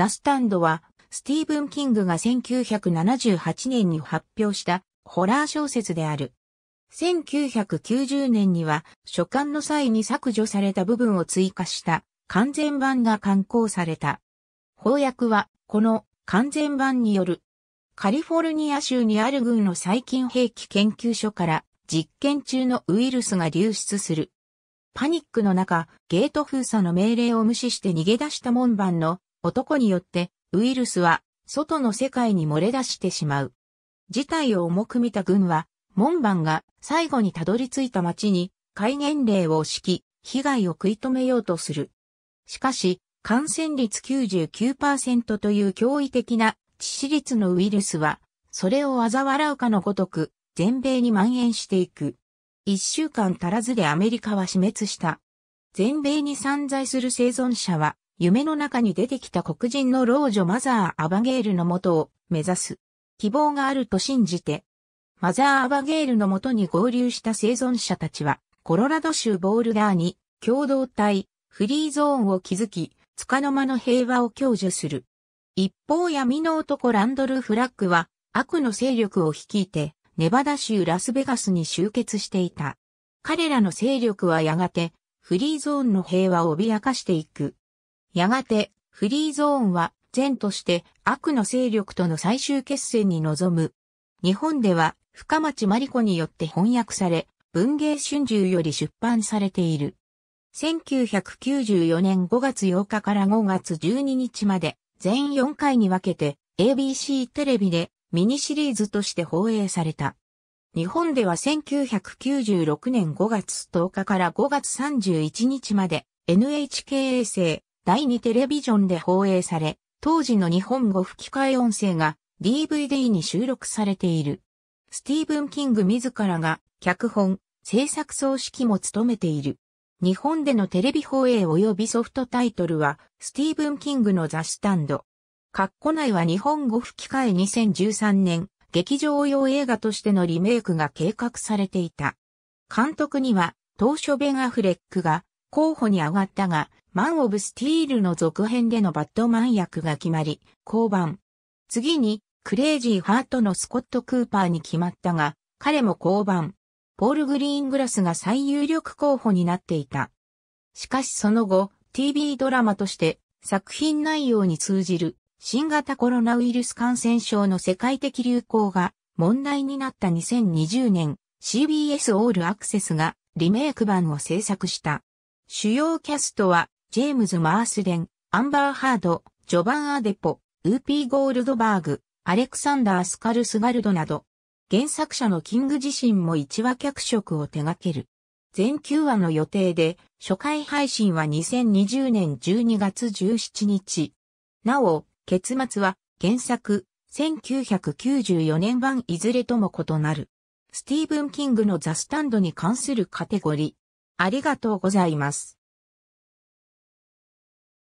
ザ・スタンドは、スティーブン・キングが1978年に発表したホラー小説である。1990年には、書簡の際に削除された部分を追加した完全版が刊行された。翻訳は、この完全版による。カリフォルニア州にある軍の細菌兵器研究所から実験中のウイルスが流出する。パニックの中、ゲート封鎖の命令を無視して逃げ出した門番の男によってウイルスは外の世界に漏れ出してしまう。事態を重く見た軍は、門番が最後にたどり着いた町に戒厳令を敷き、被害を食い止めようとする。しかし、感染率99%という驚異的な致死率のウイルスは、それを嘲笑うかのごとく、全米に蔓延していく。一週間足らずでアメリカは死滅した。全米に散在する生存者は夢の中に出てきた黒人の老女マザー・アバゲールの元を目指す。希望があると信じて、マザー・アバゲールのもとに合流した生存者たちは、コロラド州ボールダーに共同体、フリーゾーンを築き、束の間の平和を享受する。一方闇の男ランドル・フラッグは、悪の勢力を率いて、ネバダ州ラスベガスに集結していた。彼らの勢力はやがて、フリーゾーンの平和を脅かしていく。やがて、フリーゾーンは、善として悪の勢力との最終決戦に臨む。日本では、深町真理子によって翻訳され、文芸春秋より出版されている。1994年5月8日から5月12日まで、全4回に分けて、ABC テレビでミニシリーズとして放映された。日本では1996年5月10日から5月31日まで NHK 衛星第2テレビジョンで放映され、当時の日本語吹き替え音声が DVD に収録されている。スティーブン・キング自らが脚本、制作総指揮も務めている。日本でのテレビ放映及びソフトタイトルは、スティーブン・キングの雑誌タンド。カッコ内は日本語吹き替え2013年、劇場用映画としてのリメイクが計画されていた。監督には、当初ベン・アフレックが、候補に上がったが、マン・オブ・スティールの続編でのバットマン役が決まり、降板。次に、クレイジー・ハートのスコット・クーパーに決まったが、彼も降板。ポール・グリーングラスが最有力候補になっていた。しかしその後、TV ドラマとして作品内容に通じる新型コロナウイルス感染症の世界的流行が問題になった2020年 CBS オールアクセスがリメイク版を制作した。主要キャストは、ジェームズ・マースデン、アンバー・ハード、ジョバン・アデポ、ウーピー・ゴールドバーグ、アレクサンダー・スカルスガルドなど、原作者のキング自身も1話脚色を手掛ける。全9話の予定で、初回配信は2020年12月17日。なお、結末は、原作、1994年版いずれとも異なる。スティーブン・キングのザ・スタンドに関するカテゴリー。ありがとうございます。